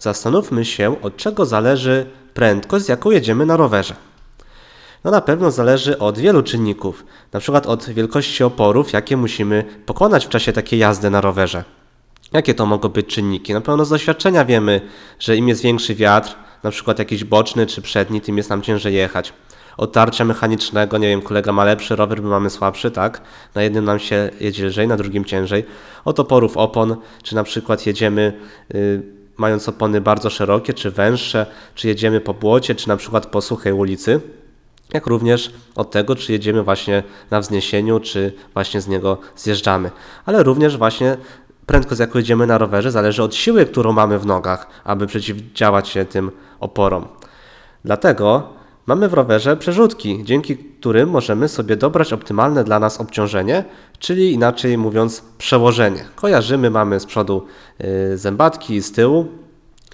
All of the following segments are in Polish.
Zastanówmy się, od czego zależy prędkość, z jaką jedziemy na rowerze. No na pewno zależy od wielu czynników, na przykład od wielkości oporów, jakie musimy pokonać w czasie takiej jazdy na rowerze. Jakie to mogą być czynniki? Na pewno z doświadczenia wiemy, że im jest większy wiatr, na przykład jakiś boczny czy przedni, tym jest nam ciężej jechać. Od tarcia mechanicznego, nie wiem, kolega ma lepszy rower, my mamy słabszy, tak? Na jednym nam się jedzie lżej, na drugim ciężej. Od oporów opon, czy na przykład jedziemy... Yy, mając opony bardzo szerokie czy węższe, czy jedziemy po błocie, czy na przykład po suchej ulicy, jak również od tego, czy jedziemy właśnie na wzniesieniu, czy właśnie z niego zjeżdżamy. Ale również właśnie prędkość, jaką jedziemy na rowerze, zależy od siły, którą mamy w nogach, aby przeciwdziałać się tym oporom. Dlatego Mamy w rowerze przerzutki, dzięki którym możemy sobie dobrać optymalne dla nas obciążenie, czyli inaczej mówiąc przełożenie. Kojarzymy, mamy z przodu y, zębatki i z tyłu,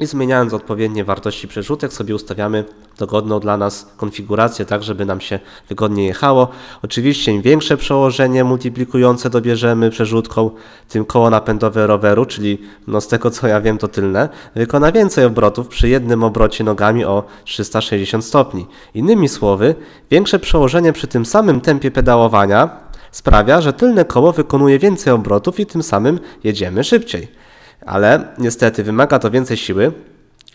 i zmieniając odpowiednie wartości przerzutek sobie ustawiamy dogodną dla nas konfigurację, tak żeby nam się wygodnie jechało. Oczywiście im większe przełożenie multiplikujące dobierzemy przerzutką, tym koło napędowe roweru, czyli no z tego co ja wiem to tylne, wykona więcej obrotów przy jednym obrocie nogami o 360 stopni. Innymi słowy, większe przełożenie przy tym samym tempie pedałowania sprawia, że tylne koło wykonuje więcej obrotów i tym samym jedziemy szybciej ale niestety wymaga to więcej siły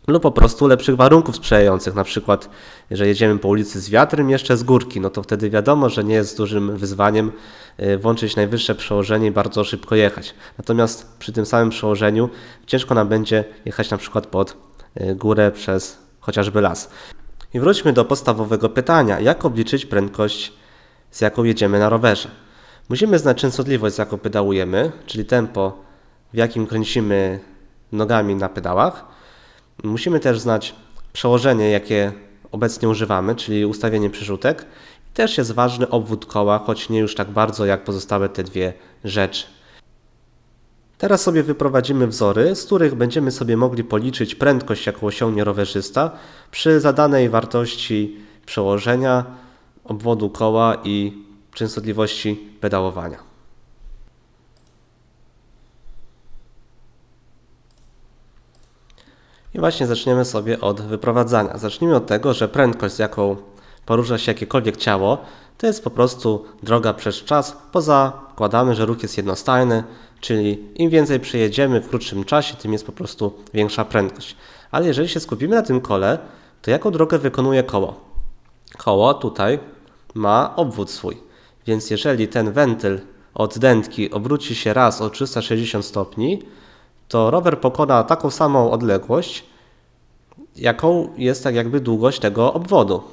lub po prostu lepszych warunków sprzyjających. Na przykład, że jedziemy po ulicy z wiatrem jeszcze z górki, no to wtedy wiadomo, że nie jest dużym wyzwaniem y, włączyć najwyższe przełożenie i bardzo szybko jechać. Natomiast przy tym samym przełożeniu ciężko nam będzie jechać na przykład pod y, górę przez chociażby las. I wróćmy do podstawowego pytania: jak obliczyć prędkość, z jaką jedziemy na rowerze? Musimy znać częstotliwość, z jaką pedałujemy, czyli tempo w jakim kręcimy nogami na pedałach. Musimy też znać przełożenie, jakie obecnie używamy, czyli ustawienie przerzutek. Też jest ważny obwód koła, choć nie już tak bardzo jak pozostałe te dwie rzeczy. Teraz sobie wyprowadzimy wzory, z których będziemy sobie mogli policzyć prędkość, jaką osiągnie rowerzysta przy zadanej wartości przełożenia, obwodu koła i częstotliwości pedałowania. I właśnie zaczniemy sobie od wyprowadzania. Zacznijmy od tego, że prędkość, z jaką porusza się jakiekolwiek ciało, to jest po prostu droga przez czas, poza zakładamy, że ruch jest jednostajny, czyli im więcej przejedziemy w krótszym czasie, tym jest po prostu większa prędkość. Ale jeżeli się skupimy na tym kole, to jaką drogę wykonuje koło? Koło tutaj ma obwód swój, więc jeżeli ten wentyl od dętki obróci się raz o 360 stopni, to rower pokona taką samą odległość, jaką jest tak jakby długość tego obwodu.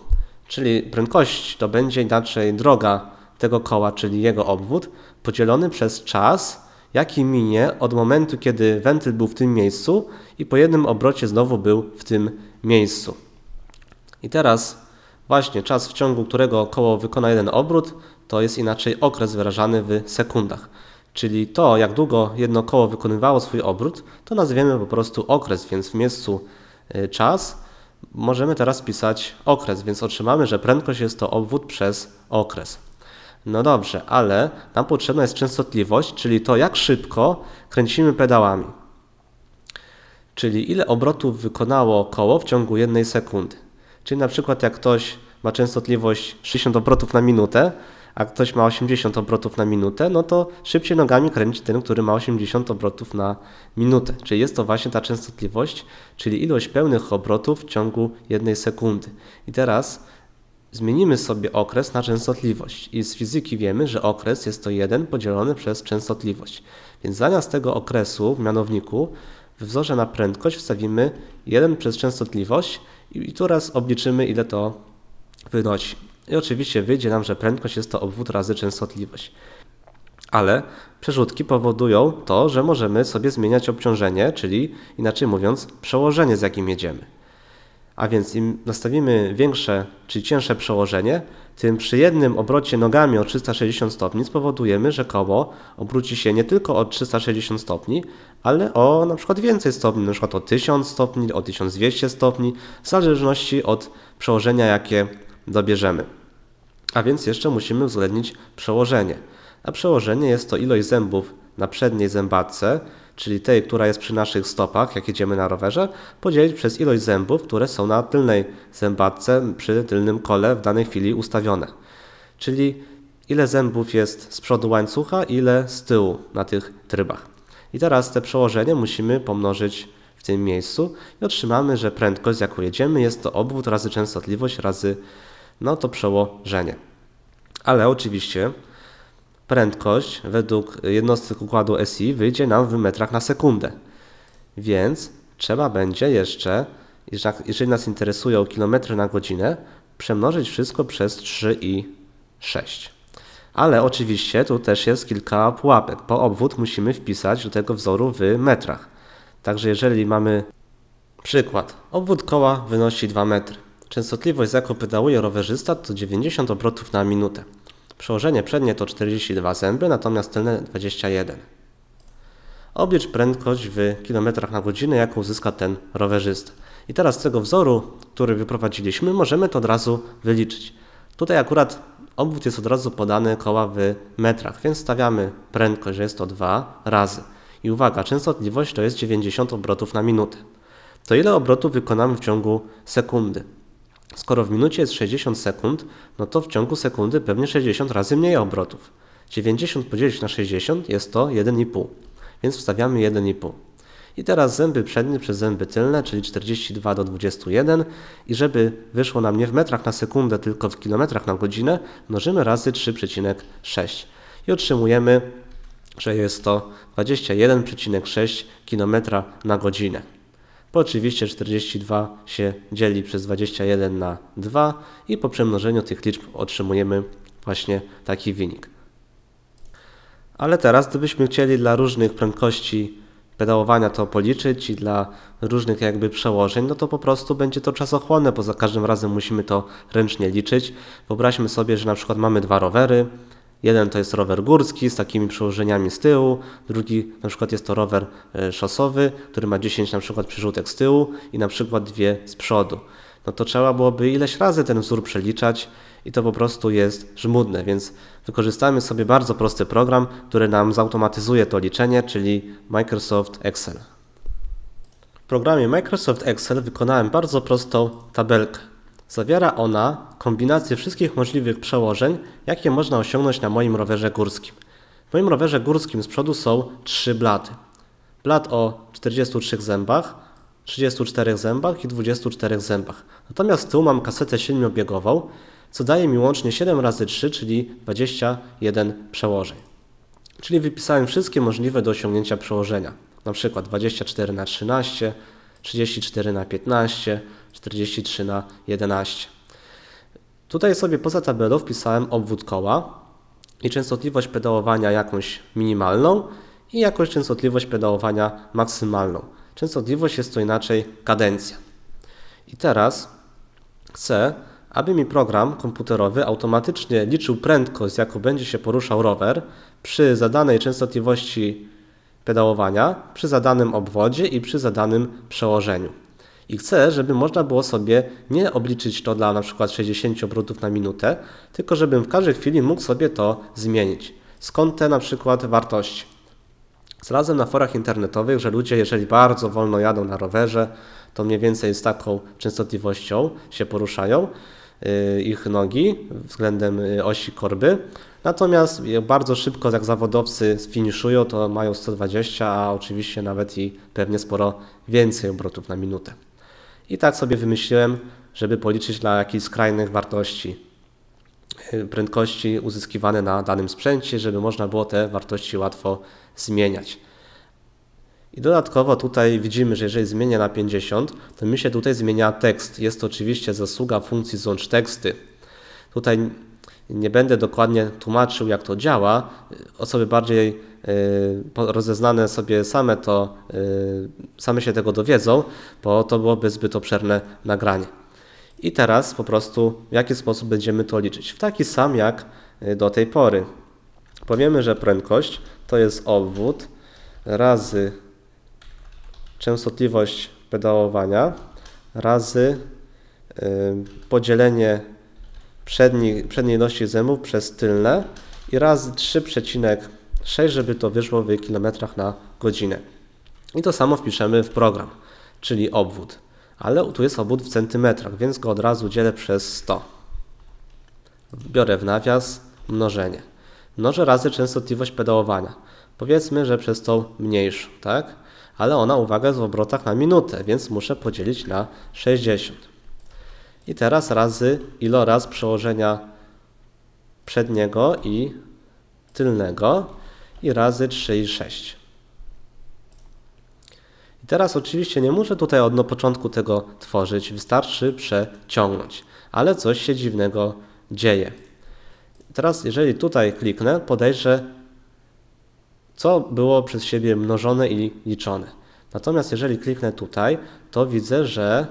Czyli prędkość to będzie inaczej droga tego koła, czyli jego obwód, podzielony przez czas, jaki minie od momentu, kiedy wentyl był w tym miejscu i po jednym obrocie znowu był w tym miejscu. I teraz właśnie czas, w ciągu którego koło wykona jeden obrót, to jest inaczej okres wyrażany w sekundach. Czyli to, jak długo jedno koło wykonywało swój obrót, to nazwiemy po prostu okres, więc w miejscu y, czas możemy teraz pisać okres, więc otrzymamy, że prędkość jest to obwód przez okres. No dobrze, ale nam potrzebna jest częstotliwość, czyli to, jak szybko kręcimy pedałami. Czyli ile obrotów wykonało koło w ciągu jednej sekundy. Czyli na przykład jak ktoś ma częstotliwość 60 obrotów na minutę, a ktoś ma 80 obrotów na minutę, no to szybciej nogami kręci ten, który ma 80 obrotów na minutę. Czyli jest to właśnie ta częstotliwość, czyli ilość pełnych obrotów w ciągu jednej sekundy. I teraz zmienimy sobie okres na częstotliwość. I z fizyki wiemy, że okres jest to 1 podzielony przez częstotliwość. Więc zamiast tego okresu w mianowniku w wzorze na prędkość wstawimy 1 przez częstotliwość i, i teraz obliczymy ile to wynosi. I oczywiście wyjdzie nam, że prędkość jest to obwód razy częstotliwość. Ale przerzutki powodują to, że możemy sobie zmieniać obciążenie, czyli inaczej mówiąc, przełożenie, z jakim jedziemy. A więc im nastawimy większe czy cięższe przełożenie, tym przy jednym obrocie nogami o 360 stopni spowodujemy, że koło obróci się nie tylko o 360 stopni, ale o na przykład więcej stopni, na przykład o 1000 stopni, o 1200 stopni, w zależności od przełożenia, jakie dobierzemy. A więc jeszcze musimy uwzględnić przełożenie. A przełożenie jest to ilość zębów na przedniej zębatce, czyli tej, która jest przy naszych stopach, jak jedziemy na rowerze, podzielić przez ilość zębów, które są na tylnej zębatce przy tylnym kole w danej chwili ustawione. Czyli ile zębów jest z przodu łańcucha, ile z tyłu na tych trybach. I teraz te przełożenie musimy pomnożyć w tym miejscu i otrzymamy, że prędkość, jaką jedziemy, jest to obwód razy częstotliwość razy no to przełożenie. Ale oczywiście prędkość według jednostek układu SI wyjdzie nam w metrach na sekundę. Więc trzeba będzie jeszcze, jeżeli nas interesują kilometry na godzinę, przemnożyć wszystko przez 3 i 6. Ale oczywiście tu też jest kilka pułapek, bo obwód musimy wpisać do tego wzoru w metrach. Także jeżeli mamy przykład, obwód koła wynosi 2 metry, Częstotliwość, z jaką pedałuje rowerzysta, to 90 obrotów na minutę. Przełożenie przednie to 42 zęby, natomiast tylne 21. Oblicz prędkość w kilometrach na godzinę, jaką uzyska ten rowerzysta. I teraz z tego wzoru, który wyprowadziliśmy, możemy to od razu wyliczyć. Tutaj akurat obwód jest od razu podany koła w metrach, więc stawiamy prędkość, że jest to 2 razy. I uwaga, częstotliwość to jest 90 obrotów na minutę. To ile obrotów wykonamy w ciągu sekundy? Skoro w minucie jest 60 sekund, no to w ciągu sekundy pewnie 60 razy mniej obrotów. 90 podzielić na 60 jest to 1,5, więc wstawiamy 1,5. I teraz zęby przednie przez zęby tylne, czyli 42 do 21. I żeby wyszło nam nie w metrach na sekundę, tylko w kilometrach na godzinę, mnożymy razy 3,6. I otrzymujemy, że jest to 21,6 km na godzinę bo oczywiście 42 się dzieli przez 21 na 2 i po przemnożeniu tych liczb otrzymujemy właśnie taki wynik. Ale teraz, gdybyśmy chcieli dla różnych prędkości pedałowania to policzyć i dla różnych jakby przełożeń, no to po prostu będzie to czasochłonne, bo za każdym razem musimy to ręcznie liczyć. Wyobraźmy sobie, że na przykład mamy dwa rowery, Jeden to jest rower górski z takimi przełożeniami z tyłu, drugi na przykład jest to rower e, szosowy, który ma 10 na przykład przyrzutek z tyłu i na przykład dwie z przodu. No to trzeba byłoby ileś razy ten wzór przeliczać i to po prostu jest żmudne, więc wykorzystamy sobie bardzo prosty program, który nam zautomatyzuje to liczenie, czyli Microsoft Excel. W programie Microsoft Excel wykonałem bardzo prostą tabelkę. Zawiera ona kombinację wszystkich możliwych przełożeń, jakie można osiągnąć na moim rowerze górskim. W moim rowerze górskim z przodu są trzy blaty. Blat o 43 zębach, 34 zębach i 24 zębach. Natomiast tu mam kasetę siedmiobiegową, co daje mi łącznie 7 razy 3, czyli 21 przełożeń. Czyli wypisałem wszystkie możliwe do osiągnięcia przełożenia, na przykład 24 na 13, 34 na 15, 43 na 11. Tutaj sobie poza tabelą wpisałem obwód koła i częstotliwość pedałowania jakąś minimalną i jakąś częstotliwość pedałowania maksymalną. Częstotliwość jest to inaczej kadencja. I teraz chcę, aby mi program komputerowy automatycznie liczył prędkość, jaką będzie się poruszał rower przy zadanej częstotliwości pedałowania, przy zadanym obwodzie i przy zadanym przełożeniu. I chcę, żeby można było sobie nie obliczyć to dla na przykład 60 obrotów na minutę, tylko żebym w każdej chwili mógł sobie to zmienić. Skąd te na przykład wartości? Znalazłem na forach internetowych, że ludzie, jeżeli bardzo wolno jadą na rowerze, to mniej więcej z taką częstotliwością się poruszają y, ich nogi względem y, osi korby. Natomiast bardzo szybko, jak zawodowcy finiszują, to mają 120, a oczywiście nawet i pewnie sporo więcej obrotów na minutę. I tak sobie wymyśliłem, żeby policzyć dla jakichś skrajnych wartości y, prędkości uzyskiwane na danym sprzęcie, żeby można było te wartości łatwo zmieniać. I dodatkowo tutaj widzimy, że jeżeli zmienię na 50, to mi się tutaj zmienia tekst. Jest to oczywiście zasługa funkcji złącz teksty. Tutaj nie będę dokładnie tłumaczył, jak to działa. Y, osoby bardziej Y, rozeznane sobie same, to y, same się tego dowiedzą, bo to byłoby zbyt obszerne nagranie. I teraz po prostu w jaki sposób będziemy to liczyć? W taki sam jak y, do tej pory. Powiemy, że prędkość to jest obwód razy częstotliwość pedałowania razy podzielenie przedniej, przedniej ilości zębów przez tylne i razy 3,5 6, żeby to wyszło w kilometrach na godzinę. I to samo wpiszemy w program, czyli obwód. Ale tu jest obwód w centymetrach, więc go od razu dzielę przez 100. Biorę w nawias mnożenie. Mnożę razy częstotliwość pedałowania. Powiedzmy, że przez tą mniejszą, tak? Ale ona, uwaga, jest w obrotach na minutę, więc muszę podzielić na 60. I teraz razy iloraz przełożenia przedniego i tylnego i razy 3 i 6. I teraz oczywiście nie muszę tutaj od początku tego tworzyć, wystarczy przeciągnąć, ale coś się dziwnego dzieje. Teraz jeżeli tutaj kliknę, podejrzę co było przez siebie mnożone i liczone. Natomiast jeżeli kliknę tutaj, to widzę, że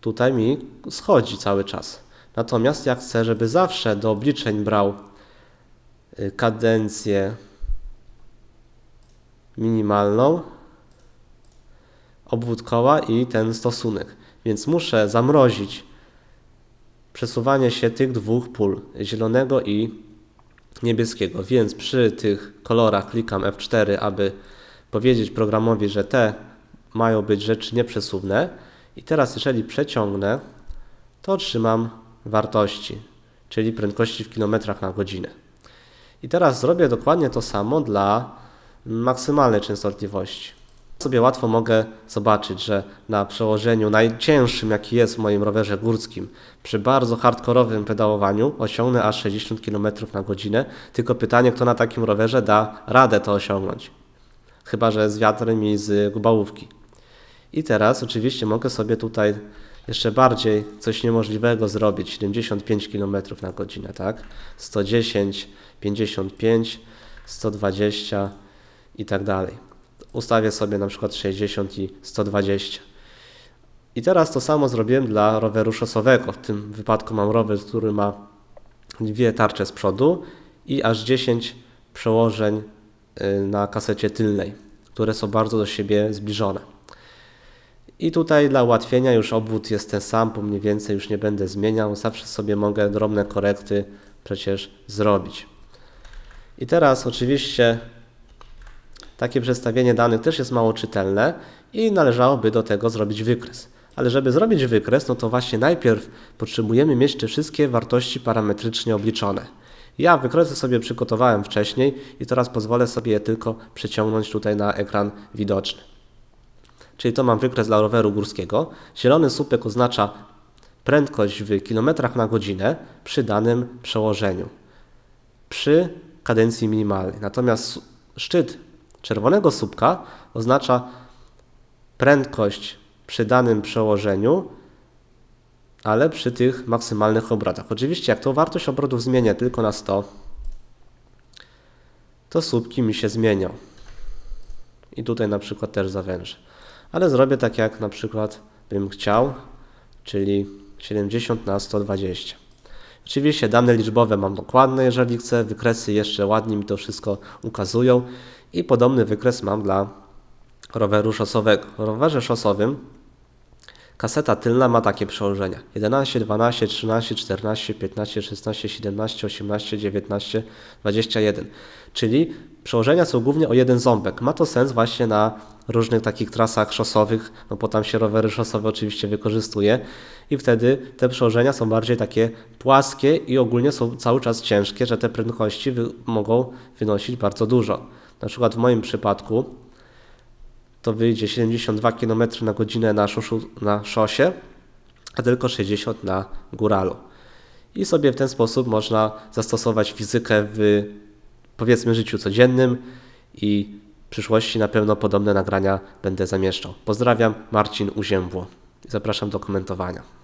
tutaj mi schodzi cały czas. Natomiast ja chcę, żeby zawsze do obliczeń brał y, kadencję minimalną, obwód koła i ten stosunek. Więc muszę zamrozić przesuwanie się tych dwóch pól, zielonego i niebieskiego. Więc przy tych kolorach klikam F4, aby powiedzieć programowi, że te mają być rzeczy nieprzesuwne. I teraz jeżeli przeciągnę, to otrzymam wartości, czyli prędkości w kilometrach na godzinę. I teraz zrobię dokładnie to samo dla maksymalnej częstotliwości. Sobie łatwo mogę zobaczyć, że na przełożeniu najcięższym, jaki jest w moim rowerze górskim, przy bardzo hardkorowym pedałowaniu osiągnę aż 60 km na godzinę, tylko pytanie, kto na takim rowerze da radę to osiągnąć. Chyba, że z wiatrem i z gubałówki. I teraz oczywiście mogę sobie tutaj jeszcze bardziej coś niemożliwego zrobić. 75 km na godzinę, tak? 110, 55, 120, i tak dalej. Ustawię sobie na przykład 60 i 120. I teraz to samo zrobiłem dla roweru szosowego. W tym wypadku mam rower, który ma dwie tarcze z przodu i aż 10 przełożeń y, na kasecie tylnej, które są bardzo do siebie zbliżone. I tutaj dla ułatwienia już obwód jest ten sam, po mniej więcej już nie będę zmieniał. Zawsze sobie mogę drobne korekty przecież zrobić. I teraz oczywiście takie przedstawienie danych też jest mało czytelne i należałoby do tego zrobić wykres. Ale żeby zrobić wykres, no to właśnie najpierw potrzebujemy mieć te wszystkie wartości parametrycznie obliczone. Ja wykresy sobie przygotowałem wcześniej i teraz pozwolę sobie je tylko przeciągnąć tutaj na ekran widoczny. Czyli to mam wykres dla roweru górskiego. Zielony słupek oznacza prędkość w kilometrach na godzinę przy danym przełożeniu, przy kadencji minimalnej. Natomiast szczyt czerwonego słupka oznacza prędkość przy danym przełożeniu, ale przy tych maksymalnych obrotach. Oczywiście jak to wartość obrotów zmienię tylko na 100, to słupki mi się zmienią. I tutaj na przykład też zawężę. Ale zrobię tak jak na przykład bym chciał, czyli 70 na 120. Oczywiście dane liczbowe mam dokładne, jeżeli chcę, wykresy jeszcze ładnie mi to wszystko ukazują. I podobny wykres mam dla roweru szosowego. W rowerze szosowym kaseta tylna ma takie przełożenia 11, 12, 13, 14, 15, 16, 17, 18, 19, 21. Czyli przełożenia są głównie o jeden ząbek. Ma to sens właśnie na różnych takich trasach szosowych, no bo tam się rowery szosowe oczywiście wykorzystuje i wtedy te przełożenia są bardziej takie płaskie i ogólnie są cały czas ciężkie, że te prędkości wy mogą wynosić bardzo dużo na przykład w moim przypadku to wyjdzie 72 km na godzinę na, szoszu, na szosie, a tylko 60 na góralu. I sobie w ten sposób można zastosować fizykę w powiedzmy życiu codziennym i w przyszłości na pewno podobne nagrania będę zamieszczał. Pozdrawiam, Marcin Uziębło. Zapraszam do komentowania.